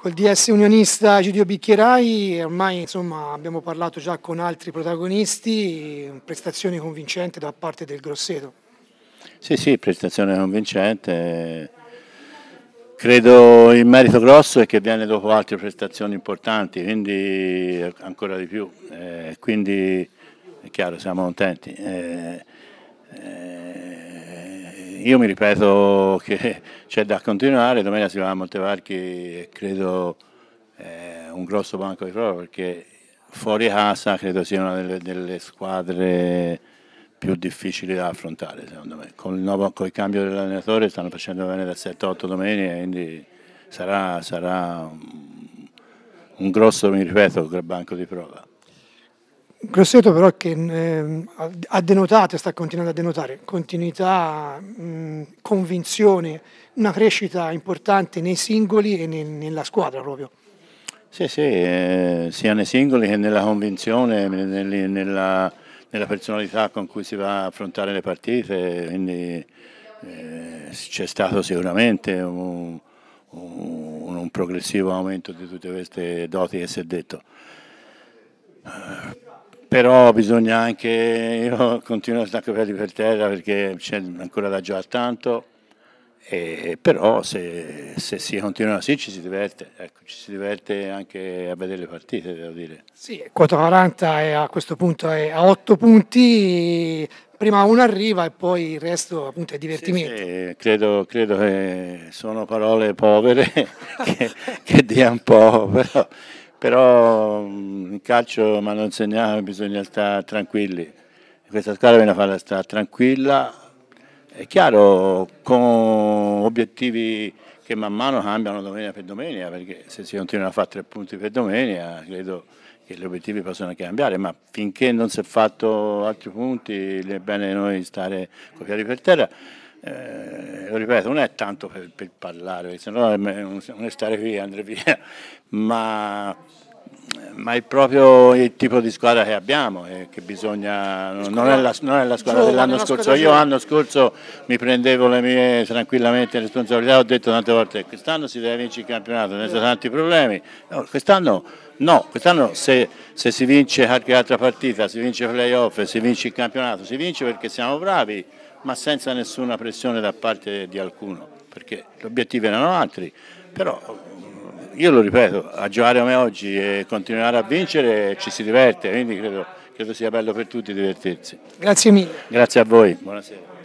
Col DS unionista Giulio Bicchierai, ormai insomma, abbiamo parlato già con altri protagonisti, prestazione convincente da parte del Grosseto. Sì, sì, prestazione convincente. Credo il merito grosso è che viene dopo altre prestazioni importanti, quindi ancora di più. Eh, quindi è chiaro, siamo contenti. Eh, eh, io mi ripeto che c'è da continuare, domenica si va a Montevarchi e credo eh, un grosso banco di prova perché fuori casa credo sia una delle, delle squadre più difficili da affrontare secondo me. Con il, nuovo, con il cambio dell'allenatore stanno facendo bene da 7-8 domenica quindi sarà, sarà un, un grosso, mi ripeto, banco di prova. Grosseto però che eh, ha denotato e sta continuando a denotare continuità, mh, convinzione, una crescita importante nei singoli e nel, nella squadra proprio. Sì, sì, eh, sia nei singoli che nella convinzione, nel, nella, nella, personalità con cui si va a affrontare le partite, quindi eh, c'è stato sicuramente un, un, un, progressivo aumento di tutte queste doti che si è detto. Eh, però bisogna anche, io continuo a stare con per terra perché c'è ancora da giocare tanto, e, però se, se, si continua così ci si diverte, ecco, ci si diverte anche a vedere le partite, devo dire. Sì, 440 è a questo punto è a 8 punti, prima uno arriva e poi il resto appunto è divertimento. Sì, sì, credo, credo, che sono parole povere che, che dia un po', però però mm, in calcio mi hanno insegnato che bisogna stare tranquilli. Questa squadra viene a farla stare tranquilla, è chiaro, con obiettivi che man mano cambiano domenica per domenica, perché se si continuano a fare tre punti per domenica, credo che gli obiettivi possono anche cambiare, ma finché non si è fatto altri punti, è bene noi stare con piedi per terra. Eh, lo ripeto, non è tanto per, per parlare, se no non è stare qui, andare via, ma ma è proprio il tipo di squadra che abbiamo, eh, che bisogna, non è la, non è la squadra dell'anno scorso. Io l'anno scorso mi prendevo le mie tranquillamente responsabilità, ho detto tante volte quest'anno si deve vincere il campionato, non sono tanti problemi. No, quest'anno no, quest'anno se, se, si vince qualche altra partita, si vince playoff, si vince il campionato, si vince perché siamo bravi, ma senza nessuna pressione da parte di alcuno perché gli obiettivi erano altri, però mm, io lo ripeto, a giocare come oggi e continuare a vincere ci si diverte, quindi credo, credo sia bello per tutti divertirsi. Grazie mille. Grazie a voi, buonasera.